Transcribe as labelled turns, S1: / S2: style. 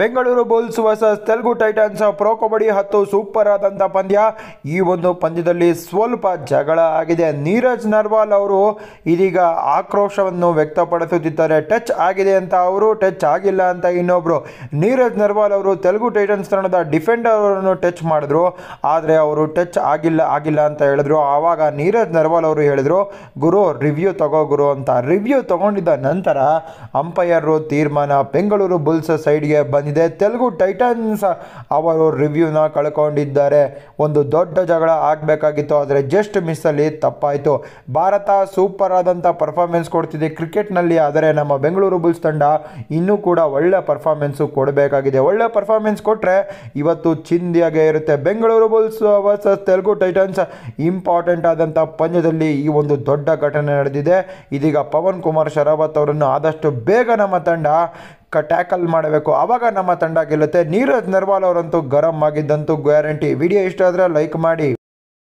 S1: Bengaluru Bulls versus Telugu Titans pro kabaddi ಹತ್ತು super ಆದಂಥ ಪಂದ್ಯ ಈ ಒಂದು ಪಂದ್ಯದಲ್ಲಿ ಸ್ವಲ್ಪ ಜಗಳ ಆಗಿದೆ ನೀರಜ್ ನರ್ವಾಲ್ ಅವರು ಇದೀಗ ಆಕ್ರೋಶವನ್ನು ವ್ಯಕ್ತಪಡಿಸುತ್ತಿದ್ದಾರೆ ಟಚ್ ಆಗಿದೆ ಅಂತ ಅವರು ಟಚ್ ಆಗಿಲ್ಲ ಅಂತ ಇನ್ನೊಬ್ಬರು ನೀರಜ್ ನರ್ವಾಲ್ ಅವರು ತೆಲುಗು ಟೈಟನ್ಸ್ ತಂಡದ ಡಿಫೆಂಡರ್ ಅವರನ್ನು ಟಚ್ ಮಾಡಿದ್ರು ಆದರೆ ಅವರು ಟಚ್ ಆಗಿಲ್ಲ ಆಗಿಲ್ಲ ಅಂತ ಹೇಳಿದ್ರು ಆವಾಗ ನೀರಜ್ ನರ್ವಾಲ್ ಅವರು ಹೇಳಿದರು ಗುರು ರಿವ್ಯೂ ತಗೋ ಗುರು ಅಂತ ರಿವ್ಯೂ ತಗೊಂಡಿದ್ದ ನಂತರ ಅಂಪೈರ್ ತೀರ್ಮಾನ ಬೆಂಗಳೂರು ಬುಲ್ಸ್ ಸೈಡ್ಗೆ ಬಂದು ಇದೆ ತೆಲುಗು ಟೈಟನ್ಸ್ ಅವರು ರಿವ್ಯೂನ ಕಳ್ಕೊಂಡಿದ್ದಾರೆ ಒಂದು ದೊಡ್ಡ ಜಗಳ ಆಗಬೇಕಾಗಿತ್ತು ಆದರೆ ಜಸ್ಟ್ ಮಿಸ್ಸಲ್ಲಿ ತಪ್ಪಾಯಿತು ಭಾರತ ಸೂಪರ್ ಆದಂಥ ಪರ್ಫಾರ್ಮೆನ್ಸ್ ಕೊಡ್ತಿದೆ ಕ್ರಿಕೆಟ್ನಲ್ಲಿ ಆದರೆ ನಮ್ಮ ಬೆಂಗಳೂರು ಬುಲ್ಸ್ ತಂಡ ಇನ್ನೂ ಕೂಡ ಒಳ್ಳೆ ಪರ್ಫಾರ್ಮೆನ್ಸು ಕೊಡಬೇಕಾಗಿದೆ ಒಳ್ಳೆ ಪರ್ಫಾರ್ಮೆನ್ಸ್ ಕೊಟ್ಟರೆ ಇವತ್ತು ಚಿಂದಿಯಾಗೆ ಇರುತ್ತೆ Bengaluru Bulls versus Telugu Titans important ಆದಂಥ ಪಂದ್ಯದಲ್ಲಿ ಈ ಒಂದು ದೊಡ್ಡ ಘಟನೆ ನಡೆದಿದೆ ಇದೀಗ ಪವನ್ ಕುಮಾರ್ ಶರಾವತ್ ಅವರನ್ನು ಆದಷ್ಟು ಬೇಗ ನಮ್ಮ ತಂಡ ಕ ಟ್ಯಾಕಲ್ ಮಾಡಬೇಕು ಆವಾಗ ನಮ್ಮ ತಂಡ ಗೆಲ್ಲುತ್ತೆ ನೀರಜ್ ನರ್ವಾಲ್ ಅವರಂತೂ ಗರಂ ಆಗಿದ್ದಂತೂ ಗ್ಯಾರಂಟಿ ವಿಡಿಯೋ ಇಷ್ಟ ಆದರೆ ಲೈಕ್ ಮಾಡಿ